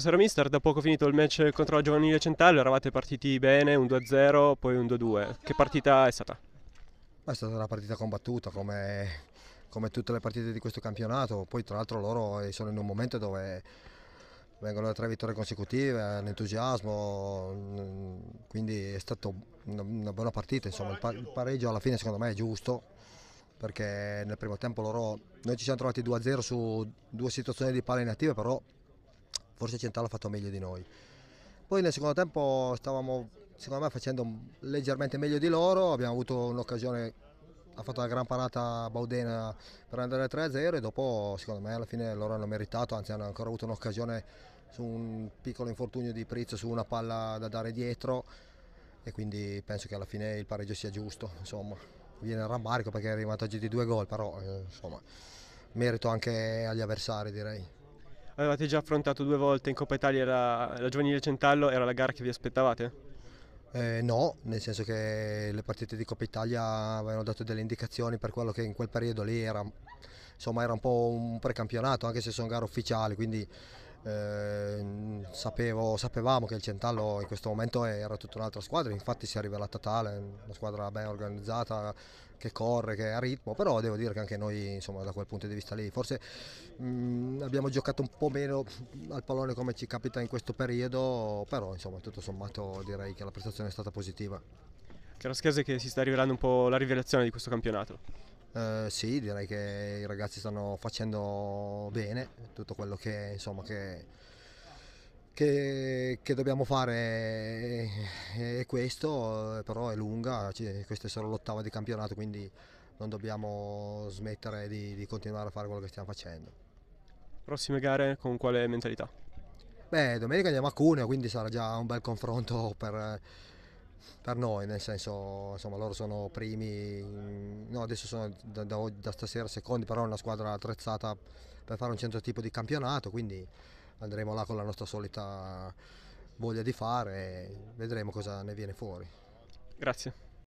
Professore Mister, da poco finito il match contro la Giovanile Centrale, eravate partiti bene, un 2-0, poi un 2-2. Che partita è stata? È stata una partita combattuta come, come tutte le partite di questo campionato, poi tra l'altro loro eh, sono in un momento dove vengono da tre vittorie consecutive, l'entusiasmo, mm, quindi è stata una buona partita, insomma il pareggio alla fine secondo me è giusto perché nel primo tempo loro, noi ci siamo trovati 2-0 su due situazioni di palla inattive, però forse Centrale ha fatto meglio di noi. Poi nel secondo tempo stavamo secondo me facendo leggermente meglio di loro, abbiamo avuto un'occasione, ha fatto una gran parata Baudena per andare 3-0 e dopo secondo me alla fine loro hanno meritato, anzi hanno ancora avuto un'occasione su un piccolo infortunio di Prizzo, su una palla da dare dietro e quindi penso che alla fine il pareggio sia giusto, insomma viene il rammarico perché è arrivato oggi di due gol, però eh, insomma merito anche agli avversari direi. Avevate già affrontato due volte in Coppa Italia la, la giovanile Centallo, era la gara che vi aspettavate? Eh, no, nel senso che le partite di Coppa Italia avevano dato delle indicazioni per quello che in quel periodo lì era, insomma, era un po' un precampionato, anche se sono gare ufficiali, quindi eh, sapevo, sapevamo che il Centallo in questo momento era tutta un'altra squadra, infatti si è rivelata tale, una squadra ben organizzata, che corre, che ha ritmo, però devo dire che anche noi insomma, da quel punto di vista lì forse mh, mm, abbiamo giocato un po' meno al pallone come ci capita in questo periodo, però insomma tutto sommato direi che la prestazione è stata positiva. Chieroschese che si sta rivelando un po' la rivelazione di questo campionato. Eh, sì, direi che i ragazzi stanno facendo bene tutto quello che, insomma, che, che, che dobbiamo fare è, è, questo, eh, però è lunga, questa è solo l'ottava di campionato, quindi non dobbiamo smettere di, di continuare a fare quello che stiamo facendo. Prossime gare con quale mentalità? Beh, domenica andiamo a Cuneo, quindi sarà già un bel confronto per per noi, nel senso insomma loro sono primi, no, adesso sono da, da, da stasera secondi, però è una squadra attrezzata per fare un certo tipo di campionato, quindi andremo là con la nostra solita voglia di fare e vedremo cosa ne viene fuori. Grazie.